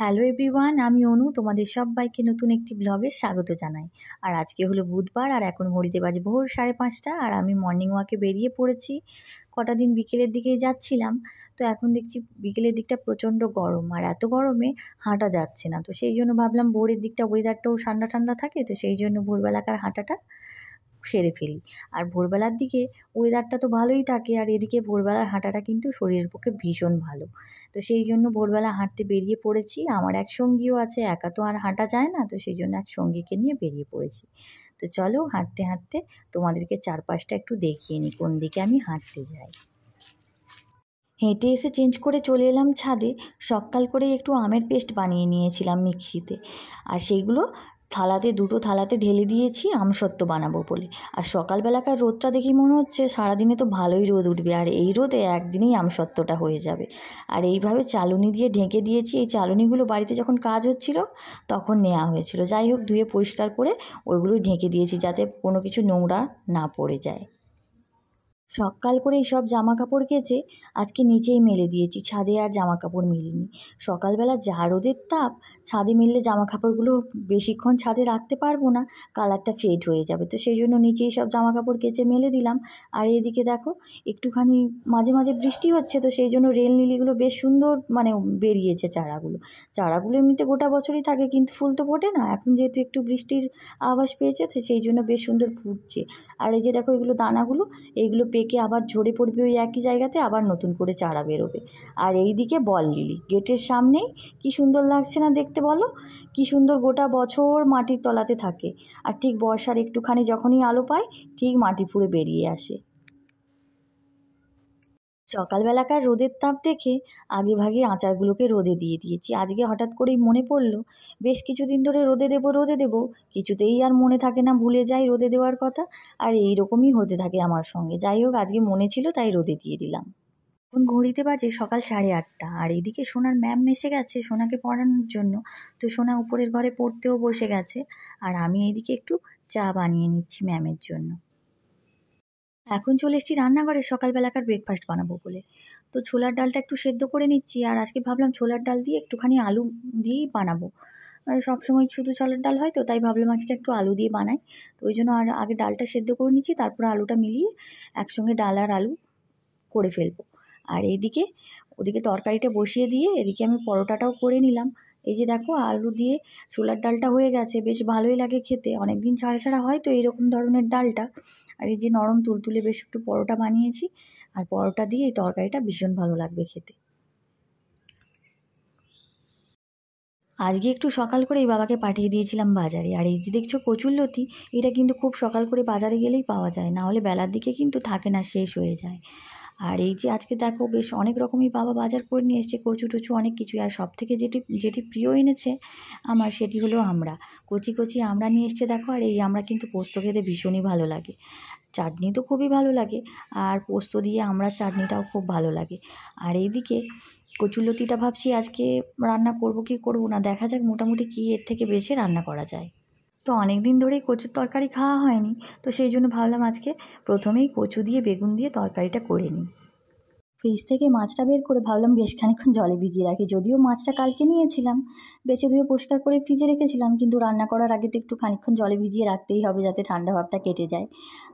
hello everyone আমি অনু তোমাদের সবাইকে নতুন একটি ব্লগে স্বাগত জানাই আর আজকে হলো বুধবার আর এখন ঘড়িতে বাজে ভোর সাড়ে পাঁচটা আর আমি মর্নিং ওয়াকে বেরিয়ে পড়েছি কটা দিন বিকেলের দিকেই যাচ্ছিলাম তো এখন দেখছি বিকেলের দিকটা প্রচণ্ড গরম আর এত গরমে হাঁটা যাচ্ছে না তো সেই জন্য ভাবলাম ভোরের দিকটা ওয়েদারটাও ঠান্ডা ঠান্ডা থাকে তো সেই জন্য ভোরবেলাকার হাঁটাটা সেরে ফেলি আর ভোরবেলার দিকে ওয়েদারটা তো ভালোই থাকে আর এদিকে ভোরবেলার হাঁটাটা কিন্তু শরীরের পক্ষে ভীষণ ভালো তো সেই জন্য ভোরবেলা হাঁটতে বেরিয়ে পড়েছি আমার এক সঙ্গীও আছে একা তো আর হাঁটা যায় না তো সেই জন্য এক সঙ্গীকে নিয়ে বেরিয়ে পড়েছি তো চলো হাঁটতে হাঁটতে তোমাদেরকে চারপাশটা একটু দেখিয়ে নিই কোন দিকে আমি হাঁটতে যাই হেঁটে এসে চেঞ্জ করে চলে এলাম ছাদে সকাল করে একটু আমের পেস্ট বানিয়ে নিয়েছিলাম মিক্সিতে আর সেইগুলো থালাতে দুটো থালাতে ঢেলে দিয়েছি আমসত্ত্ব বানাবো বলে আর সকালবেলাকার রোদটা দেখি মনে হচ্ছে সারাদিনে তো ভালোই রোদ উঠবে আর এই রোদে একদিনেই আমসত্ত্বটা হয়ে যাবে আর এইভাবে চালুনি দিয়ে ঢেকে দিয়েছি এই চালুনিগুলো বাড়িতে যখন কাজ হচ্ছিল তখন নেওয়া হয়েছিল যাই হোক ধুয়ে পরিষ্কার করে ওইগুলোই ঢেকে দিয়েছি যাতে কোনো কিছু নোংরা না পড়ে যায় সকাল করেই সব জামা কাপড় কেচে আজকে নিচেই মেলে দিয়েছি ছাদে আর জামা কাপড় মেলিনি সকালবেলা যা রোদের তাপ ছাদে মেললে জামা কাপড়গুলো বেশিক্ষণ ছাদে রাখতে পারবো না কালারটা ফেড হয়ে যাবে তো সেই জন্য নিচেই সব জামা কাপড় কেচে মেলে দিলাম আর এদিকে দেখো একটুখানি মাঝে মাঝে বৃষ্টি হচ্ছে তো সেই জন্য রেল নীলিগুলো বেশ সুন্দর মানে বেরিয়েছে চারাগুলো চারাগুলো এমনিতে গোটা বছরই থাকে কিন্তু ফুল তো ফোটে না এখন যেহেতু একটু বৃষ্টির আভাস পেয়েছে তো সেই জন্য বেশ সুন্দর ফুটছে আর এই যে দেখো এগুলো দানাগুলো এইগুলো পেকে আবার ঝরে পড়বে ওই একই জায়গাতে আবার নতুন করে চারা বেরোবে আর এই দিকে বল লিলি গেটের সামনেই কি সুন্দর লাগছে না দেখতে বলো কি সুন্দর গোটা বছর মাটির তলাতে থাকে আর ঠিক বর্ষার একটুখানি যখনই আলো পায় ঠিক মাটি পুড়ে বেরিয়ে আসে সকালবেলাকার রোদের তাপ দেখে আগে ভাগে আচারগুলোকে রোদে দিয়ে দিয়েছি আজকে হঠাৎ করেই মনে পড়ল বেশ কিছুদিন ধরে রোদে দেব রোদে দেব কিছুতেই আর মনে থাকে না ভুলে যাই রোদে দেওয়ার কথা আর এই রকমই হতে থাকে আমার সঙ্গে যাই হোক আজকে মনে ছিল তাই রোদে দিয়ে দিলাম এখন ঘড়িতে বাজে সকাল সাড়ে আটটা আর এদিকে সোনার ম্যাম এসে গেছে সোনাকে পড়ানোর জন্য তো সোনা উপরের ঘরে পড়তেও বসে গেছে আর আমি এদিকে একটু চা বানিয়ে নিচ্ছি ম্যামের জন্য এখন চলে এসেছি রান্নাঘরে সকালবেলাকার ব্রেকফাস্ট বানাবো বলে তো ছোলার ডালটা একটু সেদ্ধ করে নিচ্ছি আর আজকে ভাবলাম ছোলার ডাল দিয়ে একটুখানি আলু দিয়েই বানাবো সবসময় শুধু ছোলার ডাল হয় তো তাই ভাবলাম আজকে একটু আলু দিয়ে বানাই তো ওই জন্য আর আগে ডালটা সেদ্ধ করে নিচ্ছি তারপর আলুটা মিলিয়ে একসঙ্গে ডাল আর আলু করে ফেলবো আর এদিকে ওদিকে তরকারিটা বসিয়ে দিয়ে এদিকে আমি পরোটাটাও করে নিলাম এই যে দেখো আলু দিয়ে ছোলার ডালটা হয়ে গেছে বেশ ভালোই লাগে খেতে অনেক দিন ছাড়া ছাড়া হয় তো এইরকম ধরনের ডালটা আর এই যে নরম তুলতুলে বেশ একটু পরোটা বানিয়েছি আর পরোটা দিয়ে এই তরকারিটা ভীষণ ভালো লাগবে খেতে আজকে একটু সকাল করে এই বাবাকে পাঠিয়ে দিয়েছিলাম বাজারে আর এই যে দেখছো লতি এটা কিন্তু খুব সকাল করে বাজারে গেলেই পাওয়া যায় না হলে বেলার দিকে কিন্তু থাকে না শেষ হয়ে যায় আর এই যে আজকে দেখো বেশ অনেক রকমই বাবা বাজার করে নিয়ে এসছে কচু টচু অনেক কিছু আর সব থেকে যেটি যেটি প্রিয় এনেছে আমার সেটি হলো আমরা কচি কচি আমরা নিয়ে এসছে দেখো আর এই আমরা কিন্তু পোস্ত খেতে ভীষণই ভালো লাগে চাটনি তো খুবই ভালো লাগে আর পোস্ত দিয়ে আমরা চাটনিটাও খুব ভালো লাগে আর এইদিকে কচুলতিটা ভাবছি আজকে রান্না করব কি করব না দেখা যাক মোটামুটি কি এর থেকে বেছে রান্না করা যায় তো অনেক দিন ধরেই কচুর তরকারি খাওয়া হয়নি তো সেই জন্য ভাবলাম আজকে প্রথমেই কচু দিয়ে বেগুন দিয়ে তরকারিটা করে নিই ফ্রিজ থেকে মাছটা বের করে ভাবলাম বেশ খানিক্ষণ জলে ভিজিয়ে রাখি যদিও মাছটা কালকে নিয়েছিলাম বেছে ধুয়ে পরিষ্কার করে ফ্রিজে রেখেছিলাম কিন্তু রান্না করার আগে তো একটু খানিক্ষণ জলে ভিজিয়ে রাখতেই হবে যাতে ঠান্ডা ভাবটা কেটে যায়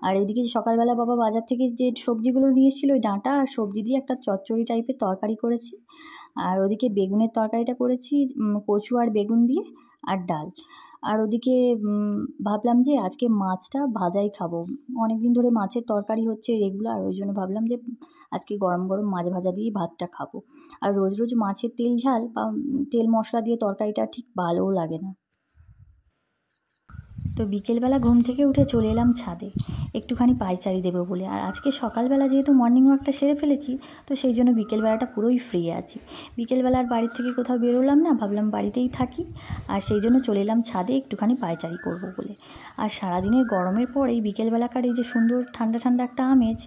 আর এদিকে সকালবেলা বাবা বাজার থেকে যে সবজিগুলো নিয়ে এসেছিলো ওই ডাঁটা আর সবজি দিয়ে একটা চচ্চড়ি টাইপের তরকারি করেছি আর ওদিকে বেগুনের তরকারিটা করেছি কচু আর বেগুন দিয়ে আর ডাল আর ওদিকে ভাবলাম যে আজকে মাছটা ভাজাই খাবো অনেক দিন ধরে মাছের তরকারি হচ্ছে রেগুলার ওই জন্য ভাবলাম যে আজকে গরম গরম মাছ ভাজা দিয়ে ভাতটা খাবো আর রোজ রোজ মাছের তেল ঝাল বা তেল মশলা দিয়ে তরকারিটা ঠিক ভালোও লাগে না তো বিকেলবেলা ঘুম থেকে উঠে চলে এলাম ছাদে একটুখানি পায়চারি দেবো বলে আর আজকে সকালবেলা যেহেতু মর্নিং ওয়াকটা সেরে ফেলেছি তো সেই জন্য বিকেলবেলাটা পুরোই ফ্রি আছি বিকেলবেলা আর বাড়ির থেকে কোথাও বেরোলাম না ভাবলাম বাড়িতেই থাকি আর সেই জন্য চলে এলাম ছাদে একটুখানি পায়চারি করব বলে আর সারাদিনের গরমের পর এই বিকেলবেলাকার এই যে সুন্দর ঠান্ডা ঠান্ডা একটা আমেজ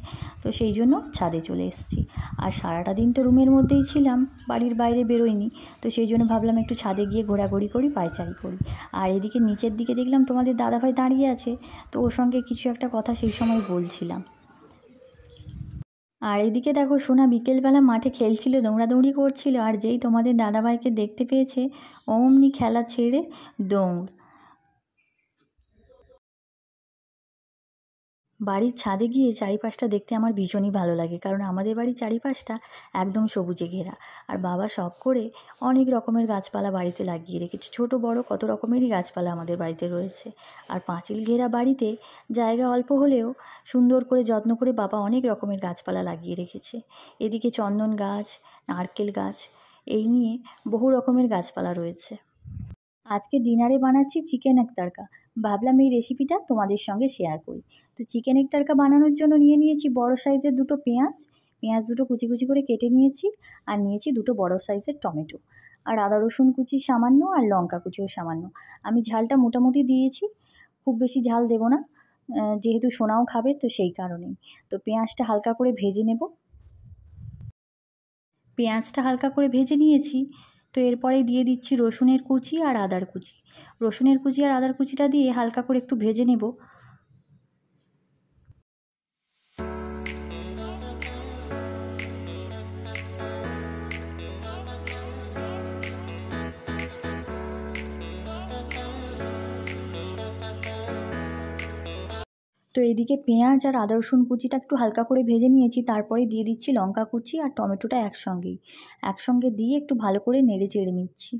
তো সেই জন্য ছাদে চলে এসেছি আর সারাটা দিন তো রুমের মধ্যেই ছিলাম বাড়ির বাইরে বেরোয়নি তো সেই জন্য ভাবলাম একটু ছাদে গিয়ে ঘোরাঘুরি করি পায়চারি করি আর এদিকে নিচের দিকে দেখলাম তোমাদের দাদাভাই দাঁড়িয়ে আছে তো ওর সঙ্গে কিছু একটা কথা সেই সময় বলছিলাম আর এদিকে দেখো সোনা বিকেলবেলা মাঠে খেলছিল দৌড়াদৌড়ি করছিল আর যেই তোমাদের দাদাভাইকে দেখতে পেয়েছে অমনি খেলা ছেড়ে দৌড় বাড়ির ছাদে গিয়ে চারিপাশটা দেখতে আমার ভীষণই ভালো লাগে কারণ আমাদের বাড়ির চারিপাশটা একদম সবুজে ঘেরা আর বাবা শখ করে অনেক রকমের গাছপালা বাড়িতে লাগিয়ে রেখেছে ছোট বড় কত রকমেরই গাছপালা আমাদের বাড়িতে রয়েছে আর পাঁচিল ঘেরা বাড়িতে জায়গা অল্প হলেও সুন্দর করে যত্ন করে বাবা অনেক রকমের গাছপালা লাগিয়ে রেখেছে এদিকে চন্দন গাছ নারকেল গাছ এই নিয়ে বহু রকমের গাছপালা রয়েছে আজকে ডিনারে বানাচ্ছি চিকেন এক তারকা ভাবলাম এই রেসিপিটা তোমাদের সঙ্গে শেয়ার করি তো চিকেন এক তারকা বানানোর জন্য নিয়ে নিয়েছি বড় সাইজের দুটো পেঁয়াজ পেঁয়াজ দুটো কুচি কুচি করে কেটে নিয়েছি আর নিয়েছি দুটো বড় সাইজের টমেটো আর আদা রসুন কুচি সামান্য আর লঙ্কা কুচিও সামান্য আমি ঝালটা মোটামুটি দিয়েছি খুব বেশি ঝাল দেব না যেহেতু সোনাও খাবে তো সেই কারণেই তো পেঁয়াজটা হালকা করে ভেজে নেব পেঁয়াজটা হালকা করে ভেজে নিয়েছি তো এরপরে দিয়ে দিচ্ছি রসুনের কুচি আর আদার কুচি রসুনের কুচি আর আদার কুচিটা দিয়ে হালকা করে একটু ভেজে নেব তো এদিকে পেঁয়াজ আর আদা রসুন কুচিটা একটু হালকা করে ভেজে নিয়েছি তারপরে দিয়ে দিচ্ছি লঙ্কা কুচি আর টমেটোটা একসঙ্গেই একসঙ্গে দিয়ে একটু ভালো করে নেড়ে চেড়ে নিচ্ছি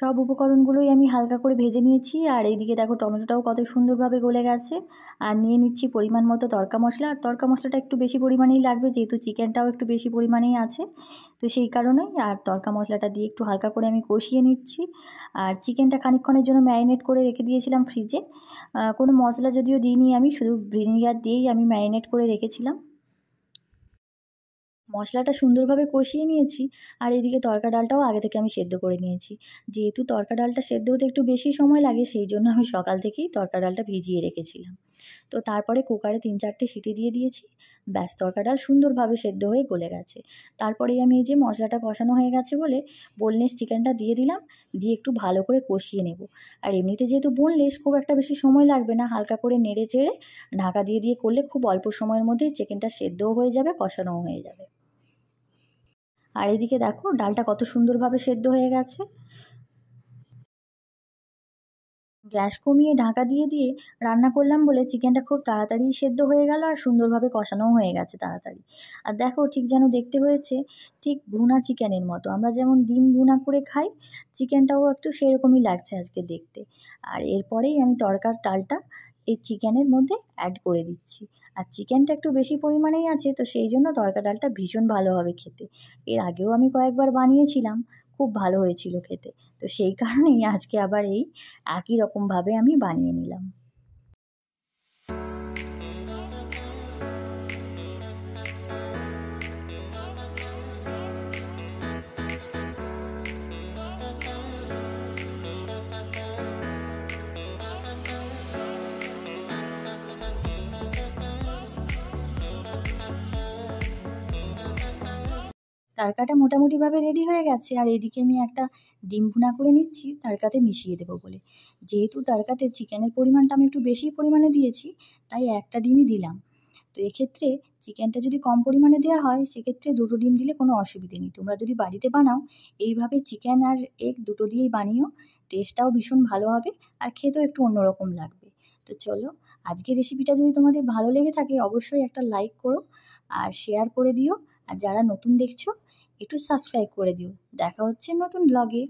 সব উপকরণগুলোই আমি হালকা করে ভেজে নিয়েছি আর এইদিকে দেখো টমেটোটাও কত সুন্দরভাবে গলে গেছে আর নিয়ে নিচ্ছি পরিমাণ মতো তরকা মশলা আর তরকা মশলাটা একটু বেশি পরিমাণেই লাগবে যেহেতু চিকেনটাও একটু বেশি পরিমাণেই আছে তো সেই কারণেই আর তরকা মশলাটা দিয়ে একটু হালকা করে আমি কষিয়ে নিচ্ছি আর চিকেনটা খানিকক্ষণের জন্য ম্যারিনেট করে রেখে দিয়েছিলাম ফ্রিজে কোনো মশলা যদিও দিইনি আমি শুধু ভিনিগার দিয়েই আমি ম্যারিনেট করে রেখেছিলাম মশলাটা সুন্দরভাবে কষিয়ে নিয়েছি আর এদিকে তরকা ডালটাও আগে থেকে আমি সেদ্ধ করে নিয়েছি যেহেতু তরকা ডালটা সেদ্ধ হতে একটু বেশি সময় লাগে সেই জন্য আমি সকাল থেকেই তরকা ডালটা ভিজিয়ে রেখেছিলাম তো তারপরে কুকারে তিন চারটে সিটি দিয়ে দিয়েছি ব্যাস তরকা ডাল সুন্দরভাবে সেদ্ধ হয়ে গলে গেছে তারপরেই আমি এই যে মশলাটা কষানো হয়ে গেছে বলে বোনলেস চিকেনটা দিয়ে দিলাম দিয়ে একটু ভালো করে কষিয়ে নেব আর এমনিতে যেহেতু বোনলেস খুব একটা বেশি সময় লাগবে না হালকা করে নেড়ে চেড়ে ঢাকা দিয়ে দিয়ে করলে খুব অল্প সময়ের মধ্যেই চিকেনটা সেদ্ধও হয়ে যাবে কষানোও হয়ে যাবে আর এদিকে দেখো ডালটা কত সুন্দরভাবে সেদ্ধ হয়ে গেছে গ্যাস কমিয়ে ঢাকা দিয়ে দিয়ে রান্না করলাম বলে চিকেনটা খুব তাড়াতাড়ি সেদ্ধ হয়ে গেল আর সুন্দরভাবে কষানোও হয়ে গেছে তাড়াতাড়ি আর দেখো ঠিক যেন দেখতে হয়েছে ঠিক ভুনা চিকেনের মতো আমরা যেমন ডিম ভুনা করে খাই চিকেনটাও একটু সেরকমই লাগছে আজকে দেখতে আর এরপরেই আমি তরকার ডালটা এই চিকেনের মধ্যে অ্যাড করে দিচ্ছি আর চিকেনটা একটু বেশি পরিমাণেই আছে তো সেই জন্য তরকা ডালটা ভীষণ ভালো হবে খেতে এর আগেও আমি কয়েকবার বানিয়েছিলাম খুব ভালো হয়েছিল খেতে তো সেই কারণেই আজকে আবার এই একই রকমভাবে আমি বানিয়ে নিলাম তারকাটা মোটামুটিভাবে রেডি হয়ে গেছে আর এদিকে আমি একটা ডিম ভুনা করে নিচ্ছি তারকাতে মিশিয়ে দেবো বলে যেহেতু তারকাতে চিকেনের পরিমাণটা আমি একটু বেশি পরিমাণে দিয়েছি তাই একটা ডিমই দিলাম তো এক্ষেত্রে চিকেনটা যদি কম পরিমাণে দেওয়া হয় সেক্ষেত্রে দুটো ডিম দিলে কোনো অসুবিধে নেই তোমরা যদি বাড়িতে বানাও এইভাবে চিকেন আর এগ দুটো দিয়েই বানিও টেস্টটাও ভীষণ ভালো হবে আর খেতেও একটু অন্যরকম লাগবে তো চলো আজকের রেসিপিটা যদি তোমাদের ভালো লেগে থাকে অবশ্যই একটা লাইক করো আর শেয়ার করে দিও আর যারা নতুন দেখছো একটু সাবস্ক্রাইব করে দিও দেখা হচ্ছে নতুন ব্লগে